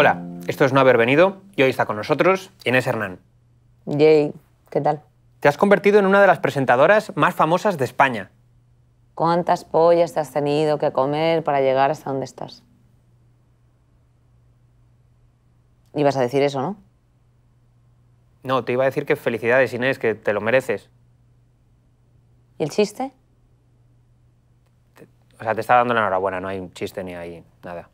Hola, esto es No Haber Venido y hoy está con nosotros Inés Hernán. Jay, ¿qué tal? Te has convertido en una de las presentadoras más famosas de España. ¿Cuántas pollas te has tenido que comer para llegar hasta donde estás? Ibas a decir eso, ¿no? No, te iba a decir que felicidades, Inés, que te lo mereces. ¿Y el chiste? O sea, te está dando la enhorabuena, no hay un chiste ni hay nada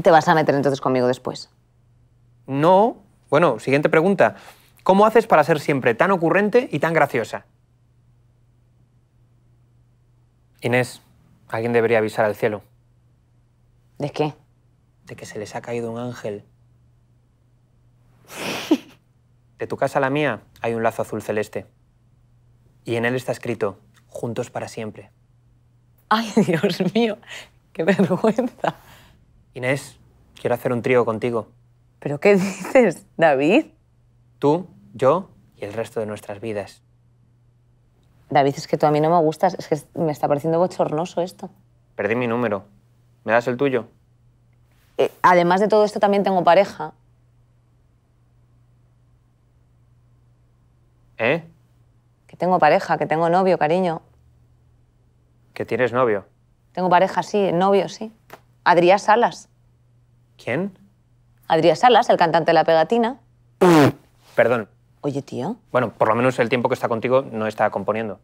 te vas a meter entonces conmigo después. No. Bueno, siguiente pregunta. ¿Cómo haces para ser siempre tan ocurrente y tan graciosa? Inés, alguien debería avisar al cielo. ¿De qué? De que se les ha caído un ángel. De tu casa a la mía hay un lazo azul celeste. Y en él está escrito, juntos para siempre. Ay, Dios mío, qué vergüenza. Inés, quiero hacer un trío contigo. ¿Pero qué dices, David? Tú, yo y el resto de nuestras vidas. David, es que tú a mí no me gustas. Es que me está pareciendo bochornoso esto. Perdí mi número. ¿Me das el tuyo? Eh, además de todo esto, también tengo pareja. ¿Eh? Que tengo pareja, que tengo novio, cariño. ¿Que tienes novio? Tengo pareja, sí, novio, sí. Adrián Salas. ¿Quién? Adrián Salas, el cantante de La Pegatina. Perdón. Oye, tío. Bueno, por lo menos el tiempo que está contigo no está componiendo.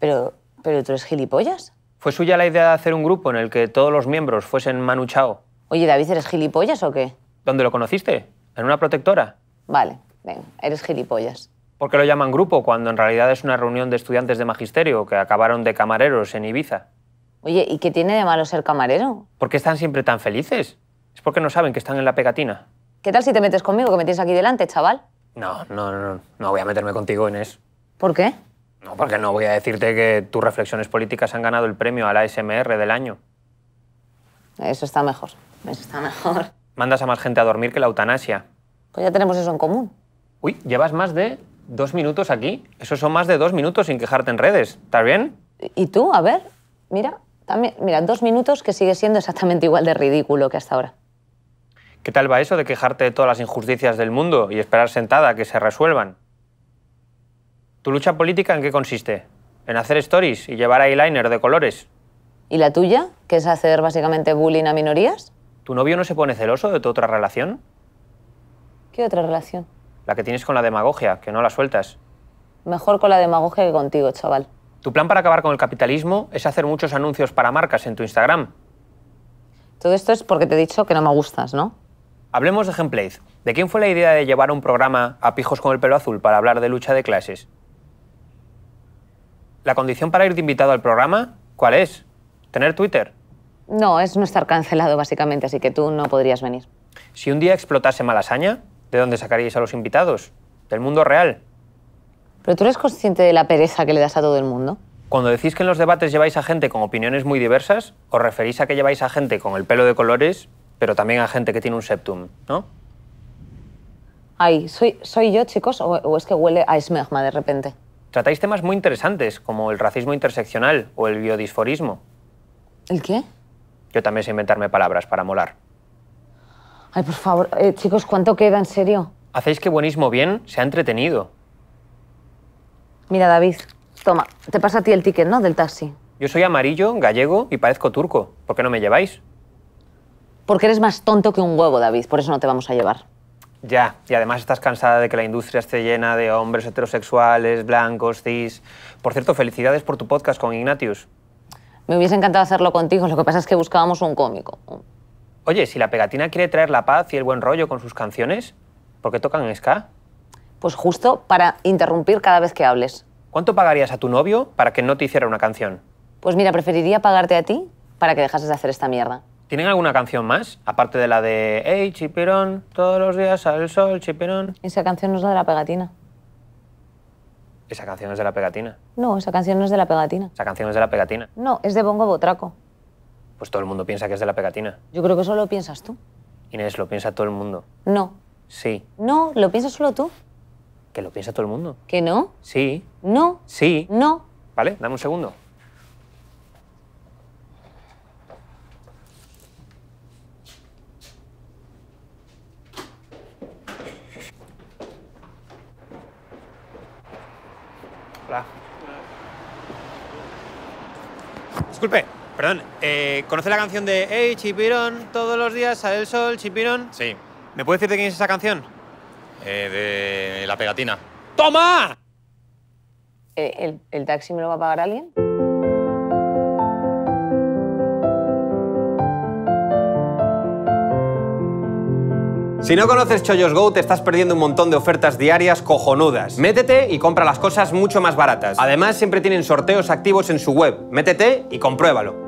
Pero, pero tú eres gilipollas. ¿Fue suya la idea de hacer un grupo en el que todos los miembros fuesen manuchao Oye, David, ¿eres gilipollas o qué? ¿Dónde lo conociste? ¿En una protectora? Vale, ven. eres gilipollas. ¿Por qué lo llaman grupo cuando en realidad es una reunión de estudiantes de magisterio que acabaron de camareros en Ibiza? Oye, ¿y qué tiene de malo ser camarero? ¿Por qué están siempre tan felices? Es porque no saben que están en la pegatina. ¿Qué tal si te metes conmigo, que me tienes aquí delante, chaval? No, no, no, no voy a meterme contigo, Inés. ¿Por qué? No, porque no voy a decirte que tus reflexiones políticas han ganado el premio a la SMR del año. Eso está mejor, eso está mejor. Mandas a más gente a dormir que la eutanasia. Pues ya tenemos eso en común. Uy, llevas más de dos minutos aquí. Eso son más de dos minutos sin quejarte en redes. ¿Estás bien? ¿Y tú? A ver, mira. También, mira, dos minutos que sigue siendo exactamente igual de ridículo que hasta ahora. ¿Qué tal va eso de quejarte de todas las injusticias del mundo y esperar sentada que se resuelvan? ¿Tu lucha política en qué consiste? En hacer stories y llevar eyeliner de colores. ¿Y la tuya? ¿Que es hacer básicamente bullying a minorías? ¿Tu novio no se pone celoso de tu otra relación? ¿Qué otra relación? La que tienes con la demagogia, que no la sueltas. Mejor con la demagogia que contigo, chaval. Tu plan para acabar con el capitalismo es hacer muchos anuncios para marcas en tu Instagram. Todo esto es porque te he dicho que no me gustas, ¿no? Hablemos de Gameplays. ¿De quién fue la idea de llevar un programa a pijos con el pelo azul para hablar de lucha de clases? ¿La condición para ir de invitado al programa? ¿Cuál es? ¿Tener Twitter? No, es no estar cancelado básicamente, así que tú no podrías venir. Si un día explotase Malasaña, ¿de dónde sacaríais a los invitados? ¿Del mundo real? Pero tú eres consciente de la pereza que le das a todo el mundo. Cuando decís que en los debates lleváis a gente con opiniones muy diversas, os referís a que lleváis a gente con el pelo de colores, pero también a gente que tiene un septum, ¿no? Ay, ¿soy, soy yo, chicos? O, es que huele a esmerma de repente? Tratáis temas muy interesantes, como el racismo interseccional o el biodisforismo. ¿El qué? Yo también sé inventarme palabras para molar. Ay, por favor, eh, chicos, ¿cuánto queda, en serio? Hacéis que Buenismo Bien se ha entretenido, Mira, David, toma, te pasa a ti el ticket, ¿no? Del taxi. Yo soy amarillo, gallego y parezco turco. ¿Por qué no me lleváis? Porque eres más tonto que un huevo, David. Por eso no te vamos a llevar. Ya, y además estás cansada de que la industria esté llena de hombres heterosexuales, blancos, cis. Por cierto, felicidades por tu podcast con Ignatius. Me hubiese encantado hacerlo contigo, lo que pasa es que buscábamos un cómico. Oye, si la pegatina quiere traer la paz y el buen rollo con sus canciones, ¿por qué tocan ska? Pues justo para interrumpir cada vez que hables. ¿Cuánto pagarías a tu novio para que no te hiciera una canción? Pues mira, preferiría pagarte a ti para que dejases de hacer esta mierda. ¿Tienen alguna canción más? Aparte de la de Hey, chipirón, todos los días al sol, chipirón. Esa canción no es la de la pegatina. Esa canción es de la pegatina. No, esa canción no es de la pegatina. Esa canción es de la pegatina. No, es de Bongo Botraco. Pues todo el mundo piensa que es de la pegatina. Yo creo que solo lo piensas tú. Inés, lo piensa todo el mundo. No. Sí. No, lo piensas solo tú. Que lo piensa todo el mundo. ¿Que no? Sí. No. Sí. No. Vale, dame un segundo. Hola. Disculpe, perdón. Eh, ¿Conoce la canción de Hey, Chipirón, todos los días sale el sol, Chipirón? Sí. ¿Me puede decir de quién es esa canción? Eh, de la pegatina. ¡Toma! Eh, ¿El, ¿El taxi me lo va a pagar alguien? Si no conoces Chollos Go, te estás perdiendo un montón de ofertas diarias cojonudas. Métete y compra las cosas mucho más baratas. Además, siempre tienen sorteos activos en su web. Métete y compruébalo.